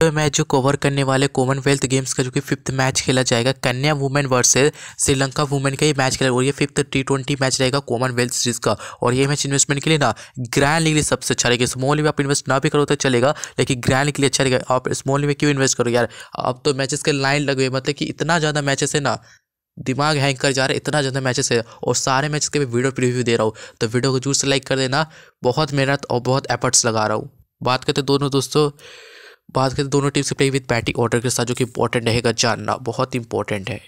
तो मैच जो कवर करने वाले कॉमनवेल्थ गेम्स का जो कि फिफ्थ मैच खेला जाएगा कन्या वुमेन वर्सेस श्रीलंका वुमेन का ये मैच खेला और ये फिफ्थ टी ट्वेंटी मैच रहेगा कॉमनवेल्थ सीरीज का और ये मैच इन्वेस्टमेंट के लिए ना ग्रैंड लीग लिए सबसे अच्छा रहेगा स्मॉल में आप इन्वेस्ट ना भी करो तो चलेगा लेकिन ग्रैंड लीग के लिए अच्छा रहेगा आप स्मॉल में क्यों इन्वेस्ट करो यार अब तो मैचेस के लाइन लग गए मतलब कि इतना ज़्यादा मैचेस है ना दिमाग हैंग कर जा रहा है इतना ज़्यादा मैचेस है और सारे मैचेस के भी वीडियो प्रीव्यू दे रहा हूँ तो वीडियो को जरूर से लाइक कर देना बहुत मेहनत और बहुत एफर्ट्स लगा रहा हूँ बात करते दोनों दोस्तों बात करें तो दोनों टीम से प्ले विद बैटिंग ऑर्डर के साथ जो कि इंपॉर्टेंट रहेगा जानना बहुत इंपॉर्टेंट है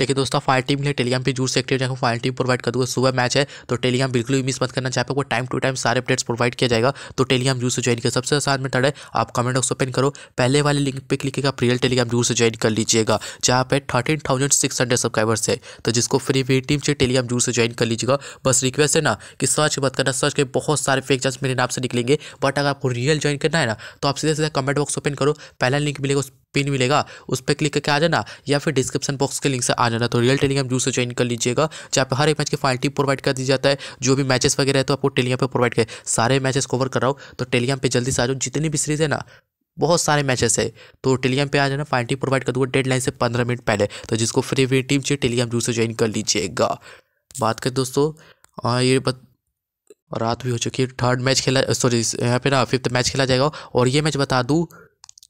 लेकिन दोस्तों फायर टीम के लिए टेलीग्राम पे जूर से एक्टिव जाकर फायर टीम प्रोवाइड कर दूंगा सुबह मैच है तो टेलीग्राम बिल्कुल भी मिस मत करना चाहे आपको टाइम टू टाइम सारे अपडेट्स प्रोवाइड किया जाएगा तो टेलीग्राम जूर से ज्वाइन कर सबसे आसान में है आप कमेंट बॉक्स ओपन करो पहले वाले लिंक पर क्लिक करके आप रियल टेलीग्राम जूर से ज्वाइन कर लीजिएगा जहाँ पे thirteen thousand six hundred subscribers है तो जिसको फ्री वी टीम से टेलीग्राम जूर से ज्वाइन कर लीजिएगा बस रिक्वेस्ट है ना कि सर्च मत करना सर्च के बहुत सारे फेक चांस मेरे नाम से निकलेंगे बट अगर आपको रियल ज्वाइन करना है ना तो आप सीधे सीधा कमेंट बॉक्स ओपन करो पहला लिंक मिलेगा पिन मिलेगा उस पर क्लिक करके आ जाना या फिर डिस्क्रिप्शन बॉक्स के लिंक से आ जाना तो रियल टेलीग्राम जूस से ज्वाइन कर लीजिएगा जहाँ पे हर एक मैच की फाइनल टीम प्रोवाइड कर दी जाता है जो भी मैचेस वगैरह है तो आपको टेलीग्राम पे प्रोवाइड करें सारे मैचेस कवर कर रहा हूँ तो टेलीग्राम पे जल्दी से आ जाओ जितनी भी सीरीज है ना बहुत सारे मैचेस है तो टेलीग्राम पे आ जाना फाइनल टीम प्रोवाइड कर डेड लाइन से पंद्रह मिनट पहले तो जिसको फ्री फ्री टीम चाहिए टेलीग्राम जूस से ज्वाइन कर लीजिएगा बात करें दोस्तों ये बत रात भी हो चुकी है थर्ड मैच खेला सॉरी यहाँ पे ना फिफ्थ मैच खेला जाएगा और ये मैच बता दूँ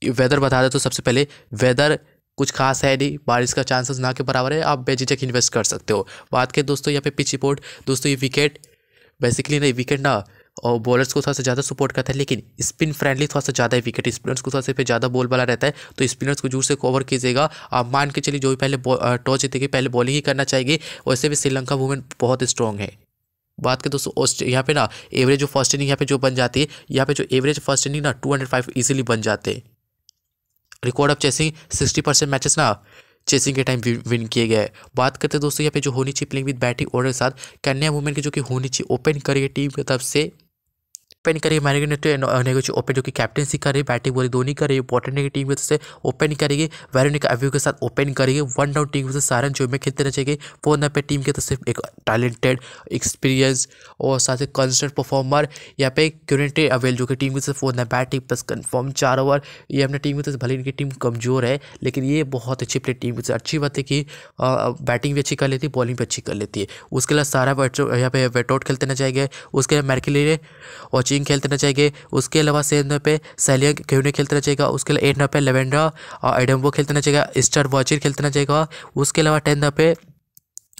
वेदर बता दें तो सबसे पहले वेदर कुछ खास है नहीं बारिश का चांसेस ना के बराबर है आप बेझिझक इन्वेस्ट कर सकते हो बात करें दोस्तों यहाँ पे पिच रिपोर्ट दोस्तों ये विकेट बेसिकली नहीं विकेट ना और बॉलर्स को थोड़ा सा ज़्यादा सपोर्ट करता है लेकिन स्पिन फ्रेंडली थोड़ा सा ज़्यादा है विकेट स्पिनर्स को थोड़ा सा ज़्यादा बॉल वाला रहता है तो स्पिनर्स को जोर से कवर कीजिएगा आप मान के चलिए जो भी पहले टॉस जीतेगी पहले बॉलिंग ही करना चाहिए वैसे भी श्रीलंका वुमेन बहुत स्ट्रॉन्ग है बात करें दोस्तों ऑस्ट यहाँ पे ना एवरेज जो फर्स्ट इनिंग यहाँ पे जो बन जाती है यहाँ पे जो एवरेज फर्स्ट इनिंग ना टू हंड्रेड फाइव बन जाते हैं record of chasing sixty percent matches ना चेसिंग के टाइम विन किए गए बात करते हैं दोस्तों यहाँ पे जो होनी चाहिए प्लेइंग विद बैटिंग ऑर्डर के साथ कन्या वुमेन की जो कि होनी चाहिए ओपन करेगी टीम की तरफ से ओपन करेगी मैनेजर तो ने नेगोची ओपन जो कि कैप्टनसी करेगी बैटिंग बॉलिंग दोनों करेगी इंपॉर्टेंट की टीम से ओपन करेगी वैरुण अव्यू के साथ ओपन करेगी वन डाउन टीम से सारन जो में खेलते रहना चाहिए फोन यहाँ पे टीम के तरफ सिर्फ एक टैलेंटेड एक्सपीरियंस और साथ ही कंस्टेंट परफॉर्मर यहाँ पे क्यूरेंटी अवेल जो कि टीम के सिर्फ फोन है बैटिंग प्लस कन्फर्म चार ओवर ये अपने टीम की तरफ भले इनकी टीम कमजोर है लेकिन ये बहुत अच्छी प्ले टीम से अच्छी बात है कि बैटिंग भी अच्छी कर लेती है बॉलिंग भी अच्छी कर लेती है उसके अलावा सारा यहाँ पे वेट आउट खेलते ना जाएगा उसके लिए मैरकिले और जिंग खेलते रहना चाहिए उसके अलावा सेवन नंबर पे सैलिया क्यूने खेलते तो रहना चाहिएगा उसके अलावा एट नंबर पे लेवेंड्रा और एडम्बो खेलते तो चाहिएगा स्टार वॉचिर खेलते तो रहना चाहिएगा उसके अलावा टेन नंबर पे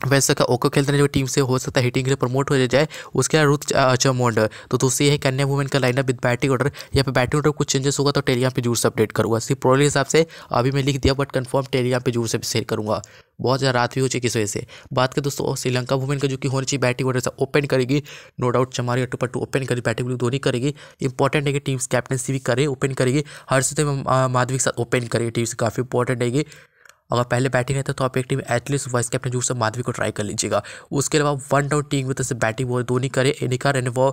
वैसे का ओको खेलते हैं जो टीम से हो सकता है हिटिंग के लिए प्रमोट हो जाए उसके बाद रुथ चमोंड तो दूसरी है कन्या वुमेन का लाइनअप विद बैटिंग ऑर्डर यहाँ पे बैटिंग ऑर्डर कुछ चेंजेस होगा तो टेली यहाँ पे जरूर से अपडेट करूँगा सिर्फ प्रोल हिसाब से अभी मैं लिख दिया बट कन्फर्म टेली यहाँ पे जरूर से शेयर करूँगा बहुत ज़्यादा रात भी हो चुकी इस वजह से बात करें दोस्तों श्रीलंका वुमेन का जो कि होनी चाहिए बैटिंग ऑर्डर से ओपन करेगी नो डाउट चमारी पर टू ओपन करेगी बैटिंग ऑर्डर दोनों करेगी इंपॉर्टेंट है कि टीम्स कैप्टनसी भी करे ओपन करेगी हर माधवी के साथ ओपन करेगी टीम्स काफ़ी इंपॉर्टेंट है अगर पहले बैटिंग रहता है तो आप एक team at least vice captain choose Madhavi को ट्राई कर लीजिएगा उसके अलावा वन डाउन टीम की से बैटिंग वो धोनी करे एनिका रन वो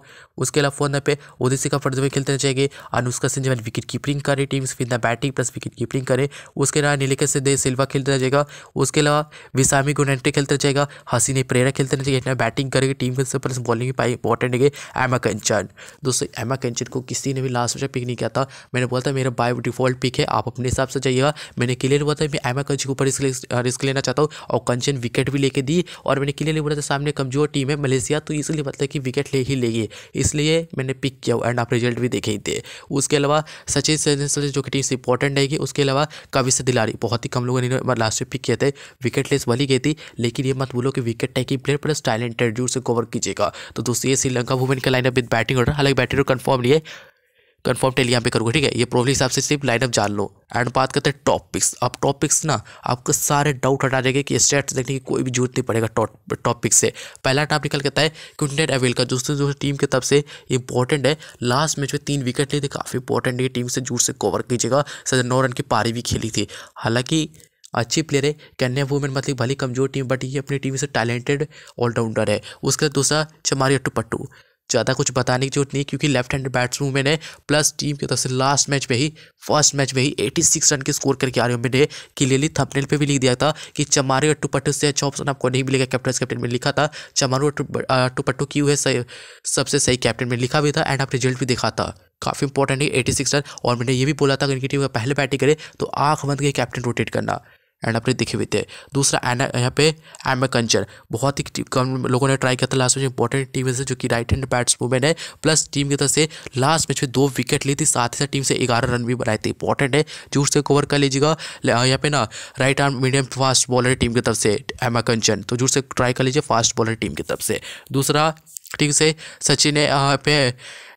उसके अलावा फोन पे ओदिसी का फर्ज में खेलते जाएंगे अनुष्का सिंह जब विकेट कीपिंग करे टीम फिर बैटिंग प्लस विकेट कीपिंग करे उसके अलावा नीलेकर दे सिल्वा खेलता जाएगा उसके अलावा विसामी गुनेटे खेलता जाएगा हसीने प्रेरा खेलते जाएगा इतना बैटिंग करेगी टीम के प्लस बॉलिंग भी पाई इंपॉर्टेंट है एमा कंचन दोस्तों एमा कंचन को किसी ने भी लास्ट में पिक नहीं किया था मैंने बोला था मेरा बाय डिफॉल्ट पिक है आप अपने हिसाब से जाइएगा मैंने क्लियर बोला था एमा कंचन अच्छे के ऊपर रिस्क रिस्क लेना चाहता हूँ और कंचन विकेट भी लेके दी और मैंने क्लियरली बोला था सामने कमजोर टीम है मलेशिया तो इसलिए मतलब कि विकेट ले ही लेगी इसलिए मैंने पिक किया एंड आप रिजल्ट भी देखे ही थे उसके अलावा सचिन सेंसुलर जो कि टीम से इंपॉर्टेंट रहेगी उसके अलावा कविश दिलारी बहुत ही कम लोगों ने लास्ट में पिक किया था विकेट लेस वाली गई थी लेकिन ये मत बोलो कि wicket taking player plus talented जोर से कवर कीजिएगा तो दोस्तों ये श्रीलंका वुमेन का लाइनअप विद बैटिंग ऑर्डर हालांकि बैटिंग कन्फर्म नहीं है कन्फर्म टेल यहाँ पे करूँगा ठीक है ये प्रोबली हिसाब से सिर्फ लाइनअप जान लो एंड बात करते हैं टॉपिक्स अब टॉपिक्स ना आपको सारे डाउट हटा देंगे कि स्टेट्स देखने की कोई भी जरूरत नहीं पड़ेगा टॉपिक से पहला टॉप निकल करता है क्विंटेट अवेल का दूसरे जो टीम के तरफ से इंपॉर्टेंट है लास्ट मैच में तीन विकेट लिए थे काफ़ी इंपॉर्टेंट है टीम से जोर से कवर कीजिएगा सर नौ रन की पारी भी खेली थी हालांकि अच्छी प्लेयर है कन्या वूमेन मतलब भली कमजोर टीम बट ये अपनी टीम से टैलेंटेड ऑलराउंडर है बाद दूसरा चमारी अट्टू पट्टू ज़्यादा कुछ बताने की जरूरत नहीं क्योंकि लेफ्ट हैंड बैट्समैन है प्लस टीम की तरफ से लास्ट मैच में ही फर्स्ट मैच में ही 86 रन के स्कोर करके आ रहे आर्यम ने क्लियरली थपनेल पे भी लिख दिया था कि चमारू और टुपट्टू से अच्छा ऑप्शन आपको नहीं मिलेगा कैप्टन कैप्टन में लिखा था चमारू टुपट्टू क्यों है सही, सबसे सही कैप्टन में लिखा भी था एंड आप रिजल्ट भी देखा था काफ़ी इंपॉर्टेंट है एटी सिक्स रन और मैंने ये भी बोला था कि टीम का पहले बैटिंग करे तो आँख बंद के कैप्टन रोटेट करना एंड एंडाप्रिक दिखे हुए थे दूसरा यहाँ पे एमेकंचर बहुत ही कम लोगों ने ट्राई किया था लास्ट में इंपॉर्टेंट टीम से जो कि राइट हैंड बैट्समैन है प्लस टीम की तरफ से लास्ट मैच में दो विकेट ली थी साथ ही साथ टीम से ग्यारह रन भी बनाए थे इंपॉर्टेंट है जूट से कवर कर लीजिएगा यहाँ पे ना right arm medium fast bowler team की तरफ से कंचन तो जूट से ट्राई कर लीजिए फास्ट बॉलर टीम की तरफ से दूसरा ठीक से सचिन ने यहाँ पे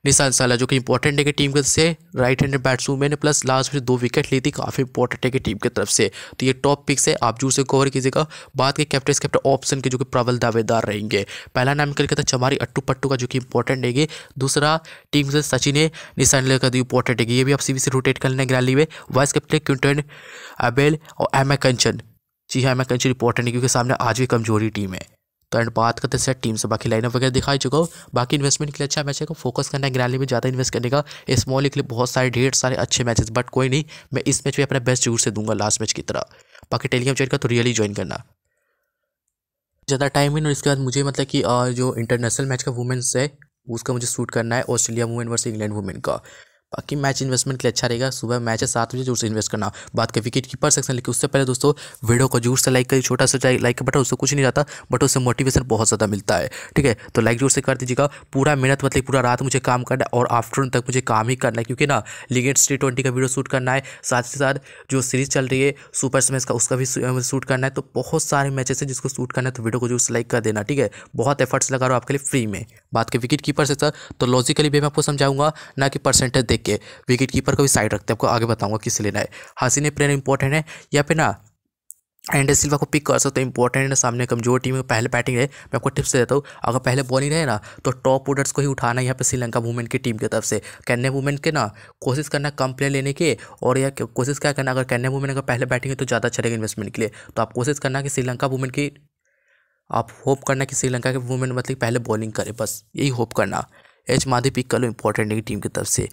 निशान साला जो कि इंपॉर्टेंट है कि टीम के से राइट हैंड बैट्समैन है प्लस लास्ट में दो विकेट ली थी काफ़ी इंपॉर्टेंट है कि टीम की तरफ से तो ये टॉप पिक्स है आप जरूर से कवर कीजिएगा बाद के कैप्टन कैप्टन ऑप्शन के जो कि प्रबल दावेदार रहेंगे पहला नाम करके था चमारी अट्टू पट्टू का जो कि इंपॉर्टेंट है दूसरा टीम से सचिन है निशान का इंपॉर्टेंट है ये भी आप सी से रोटेट करना है ग्राली में वाइस कैप्टन क्विंटन अबेल और एम कंचन जी हाँ एम ए कंचन इंपॉर्टेंट है क्योंकि सामने आज भी कमजोरी टीम है तो एंड बात करते हैं टीम से बाकी लाइनअप वगैरह दिखाई चुका हो बाकी इन्वेस्टमेंट के लिए अच्छा मैच है को फोकस करना है ग्रैली में ज़्यादा इन्वेस्ट करने का स्मॉल के लिए बहुत सारे ढेर सारे अच्छे मैचेस बट कोई नहीं मैं इस मैच में अपना बेस्ट जरूर से दूंगा लास्ट मैच की तरह बाकी टेलीग्राम चेयर का तो रियली ज्वाइन करना ज़्यादा टाइम है और इसके बाद मुझे मतलब कि जो इंटरनेशनल मैच का वुमेंस है उसका मुझे शूट करना है Australia women versus England women का बाकी मैच इन्वेस्टमेंट के लिए अच्छा रहेगा सुबह मैच है सात बजे जोर से इन्वेस्ट करना बात करें विकेट कीपर सेक्शन लेकिन उससे पहले दोस्तों वीडियो को जोर से लाइक करिए छोटा सा लाइक का बटन उससे कुछ नहीं रहता बट उससे मोटिवेशन बहुत ज़्यादा मिलता है ठीक है तो लाइक जोर से कर दीजिएगा पूरा मेहनत मतलब पूरा रात मुझे काम करना है और आफ्टरनून तक मुझे काम ही करना है क्योंकि ना लिगेट्स टी ट्वेंटी का वीडियो शूट करना है साथ ही साथ जो सीरीज चल रही है सुपर स्मैश का उसका भी शूट करना है तो बहुत सारे मैचेस हैं जिसको शूट करना है तो वीडियो को जोर से लाइक कर देना ठीक है बहुत एफर्ट्स लगा रहा हूँ आपके लिए फ्री में बात करें विकेट कीपर से तो लॉजिकली भी मैं आपको समझाऊंगा ना कि परसेंटेज देख के विकेट कीपर को भी साइड रखते हैं आपको आगे बताऊंगा किस लेना है हसीने प्लेयर इंपॉर्टेंट है या फिर ना एंड सिल्वा को पिक कर सकते हो इंपॉर्टेंट है सामने कमजोर टीम में पहले बैटिंग है मैं आपको टिप्स देता हूँ अगर पहले बॉलिंग रहे ना तो टॉप ऑर्डर्स को ही उठाना यहाँ पे श्रीलंका वूमेन की टीम की तरफ से कैन्या वूमेन के ना कोशिश करना कम प्लेयर लेने के और या कोशिश क्या करना अगर कैन्या वूमेन अगर पहले बैटिंग है तो ज़्यादा चलेगा इन्वेस्टमेंट के लिए तो आप कोशिश करना कि श्रीलंका वूमेन की आप होप करना कि श्रीलंका के वूमेन मतलब पहले बॉलिंग करें बस यही होप करना एच माधे पिक कर लो इंपॉर्टेंट है टीम की तरफ से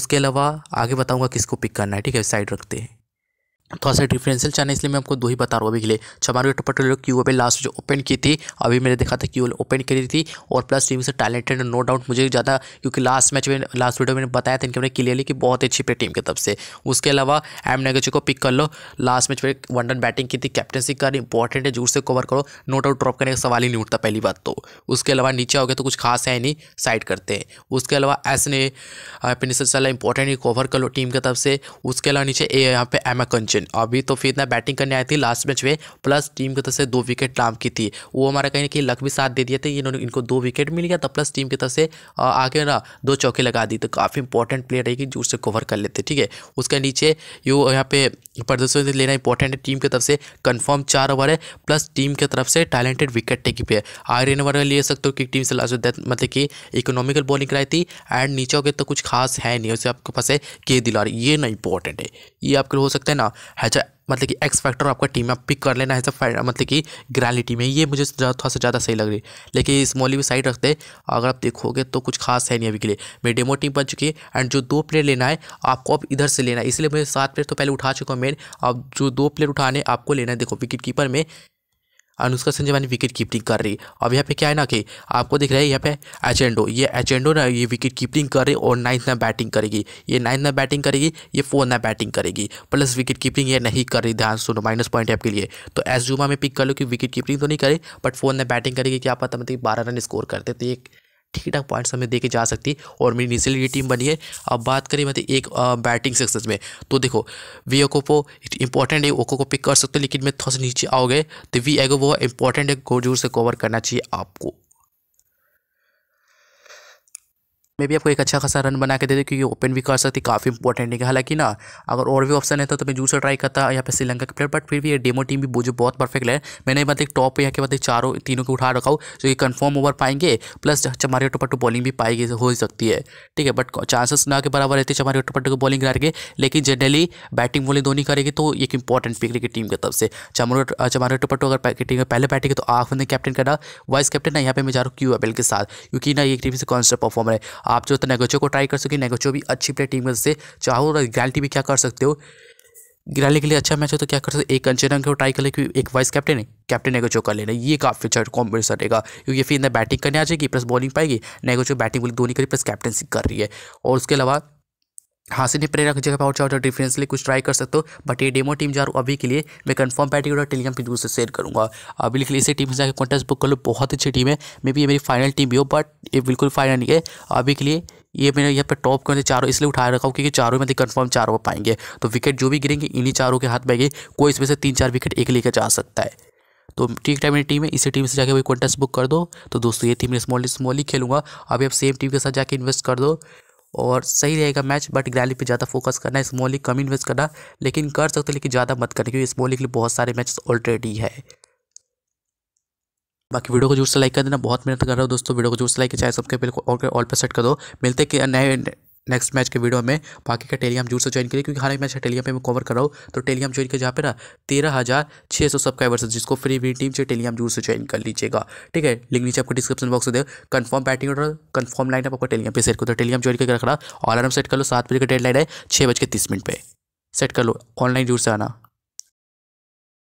उसके अलावा आगे बताऊँगा किसको पिक करना है ठीक है साइड रखते हैं थोड़ा सा डिफरेंशियल चाहिए इसलिए मैं आपको दो ही बता रहा हूँ अभी के लिए छबानवे पर्टिकुलर क्यू अभी लास्ट जो ओपन की थी अभी मैंने देखा था क्यू ओपन करी थी और प्लस टीम से टैलेंटेड नो डाउट मुझे ज़्यादा क्योंकि लास्ट मैच में लास्ट वीडियो मैंने बताया था इनके मैंने क्लियरली कि बहुत अच्छी पे टीम की तरफ से उसके अलावा एम नगर को पिक कर लो लास्ट मैच में वन डन बैटिंग की थी कैप्टनसी कर इंपॉर्टेंट है जोर से कवर करो नो डाउट ड्रॉप करने का सवाल ही नहीं उठता पहली बात तो उसके अलावा नीचे हो गया तो कुछ खास है नहीं साइड करते हैं उसके अलावा एस ने पिनिसर चला इंपॉर्टेंट कवर कर लो टीम की तरफ से उसके अलावा नीचे यहाँ पे एम ए सचिन अभी तो फिर ना बैटिंग करने आई थी लास्ट मैच में प्लस टीम की तरफ से दो विकेट नाम की थी वो हमारा कहीं ना कहीं लक भी साथ दे दिया थे इन्होंने इनको दो विकेट मिल गया था प्लस टीम की तरफ से आगे ना दो चौके लगा दी तो काफ़ी इंपॉर्टेंट प्लेयर रहेगी जो उससे कवर कर लेते ठीक है उसके नीचे यो यहाँ पे प्रदर्शन लेना इंपॉर्टेंट है टीम की तरफ से कन्फर्म चार ओवर है प्लस टीम की तरफ से टैलेंटेड विकेट टेकी पे आगे ओवर ले सकते हो कि टीम से लास्ट मतलब कि इकोनॉमिकल बॉलिंग कराई थी एंड नीचे हो तो कुछ खास है नहीं उसे आपके पास है के दिलार ये ना इंपॉर्टेंट है ये आपके हो सकता है ना है जो मतलब कि एक्स फैक्टर आपका टीम में आप पिक कर लेना है मतलब कि ग्रैलिटी में ये मुझे थोड़ा सा ज़्यादा सही लग रही है लेकिन स्मॉली भी साइड रखते अगर आप देखोगे तो कुछ खास है नहीं अभी के लिए मेरी डेमो टीम बन चुकी है एंड जो दो प्लेयर लेना है आपको अब इधर से लेना है इसलिए मैं सात प्लेयर तो पहले उठा चुका हूँ मेन अब जो दो प्लेयर उठाने आपको लेना है देखो विकेट कीपर में अनुष्का सिंह जवानी विकेट कीपिंग कर रही अब यहाँ पे क्या है ना कि आपको दिख रहा है यहाँ पे एचेंडो ये एचेंडो ना ये विकेट कीपिंग कर रही और नाइन्थ ना बैटिंग करेगी ये नाइन्थ ना बैटिंग करेगी ये फोर ना बैटिंग करेगी प्लस विकेट कीपिंग ये नहीं कर रही ध्यान सुनो माइनस पॉइंट आपके लिए तो एस जुमा में पिक कर लो कि विकेट कीपिंग तो नहीं करे बट फोर ना बैटिंग करेगी क्या पता मतलब बारह रन स्कोर करते तो एक ठीक ठाक पॉइंट्स हमें देखे जा सकती है और मेरी नीचे ये टीम बनी है अब बात करें मतलब एक बैटिंग सक्सेस में तो देखो वी ओकोपो इंपॉर्टेंट है ओको को पिक कर सकते हो लेकिन मैं थोड़ा सा नीचे आओगे तो वी एगो वो इंपॉर्टेंट है जोर से कवर करना चाहिए आपको मे भी आपको एक अच्छा खासा रन बना के दे दे क्योंकि ओपन भी कर सकती काफ़ी इंपॉर्टेंट है हालांकि ना अगर और भी ऑप्शन है तो मैं जूसर ट्राई करता यहाँ पे श्रीलंका के प्लेयर बट फिर भी ये डेमो टीम भी जो बहुत परफेक्ट है मैंने मतलब एक टॉप यहाँ के बाद चारों तीनों को उठा रखा हूँ जो कि कन्फर्म ओवर पाएंगे प्लस चमारी टोपटू बॉलिंग भी पाएगी हो सकती है ठीक है बट चांसेस ना के बराबर रहते चमारी टोपा को बॉलिंग करके लेकिन जनरली बैटिंग बॉलिंग दोनों करेगी तो एक इंपॉर्टेंट पिक रहेगी टीम की तरफ से चमारो चमारी टोपा अगर टीम में पहले बैठेंगे तो आख ने कैप्टन करा वाइस कैप्टन ना यहाँ पे मैं जा रहा हूँ क्यू एबेल के साथ क्योंकि ना ये टीम से कॉन्स्टेंट परफॉर्मर है आप जो नेगोचो तो को ट्राई कर सके नेगोचो भी अच्छी प्लेयर टीम से चाहो और भी क्या कर सकते हो गिराने के लिए अच्छा मैच हो तो क्या कर सकते एक रंग को ट्राई कर ले एक वाइस कैप्टन है कैप्टन नेगोचो कर लेना ये काफ़ी अच्छा कॉम्बिनेशन रहेगा क्योंकि फिर इन्हें बैटिंग करने आ जाएगी प्लस बॉलिंग पाएगी नेगोचो बैटिंग बोलिंग दोनों करी प्लस कैप्टनसी कर रही है और उसके अलावा हाँ सिर्फ प्लेयर की जगह पहुंच जाओ तो लिए कुछ ट्राई कर सकते हो बट ये डेमो टीम जा रहा हूँ अभी के लिए मैं कंफर्म बैटिंग और टेलीग्राम पे दूर से शेयर करूँगा अभी के लिए इसी टीम से जाकर कॉन्टेस्ट बुक कर लो बहुत अच्छी टीम है मे बी ये मेरी फाइनल टीम भी हो बट ये बिल्कुल फाइनल नहीं है अभी के लिए ये मैंने यहाँ पर टॉप करने चारों इसलिए उठा रखा हूँ क्योंकि चारों में कन्फर्म चारों हो पाएंगे तो विकेट जो भी गिरेंगे इन्हीं चारों के हाथ में आएगी कोई इसमें से तीन चार विकेट एक लेकर जा सकता है तो ठीक टाइम मेरी टीम है इसी टीम से जाकर कोई कॉन्टेस्ट बुक कर दो तो दोस्तों ये थी मैं स्मॉल स्मॉल ही खेलूँगा अभी आप सेम टीम के साथ जाकर इन्वेस्ट कर दो और सही रहेगा मैच बट ग्रैली पे ज़्यादा फोकस करना स्मॉल लीग कम इन्वेस्ट करना लेकिन कर सकते लेकिन ज़्यादा मत करना क्योंकि स्मॉल लीग के लिए बहुत सारे मैच ऑलरेडी है बाकी वीडियो को जोर से लाइक कर देना बहुत मेहनत कर रहा हूँ दोस्तों वीडियो को जोर से लाइक चाहे सबके बिल्कुल ऑल पर सेट कर दो मिलते कि नए नेक्स्ट मैच के वीडियो में बाकी का टेलीग्राम जूर से ज्वाइन करिए क्योंकि हर एक मैच का टेलीग्राम पे मैं कवर कर रहा हूँ तो टेलीग्राम ज्वाइन कर जहाँ पे ना तेरह हज़ार छः सौ सब्सक्राइबर्स है जिसको फ्री वी टीम से टेलीग्राम जूर से ज्वाइन कर लीजिएगा ठीक है लिंक नीचे आपको डिस्क्रिप्शन बॉक्स दे confirm batting order confirm line आपको टेलीग्राम पर सेट करो तो टेलीग्राम ज्वाइन करके रखना ऑल आराम सेट कर लो सात बजे का डेड लाइन है छः बज के तीस मिनट पर सेट कर लो ऑनलाइन जूर से आना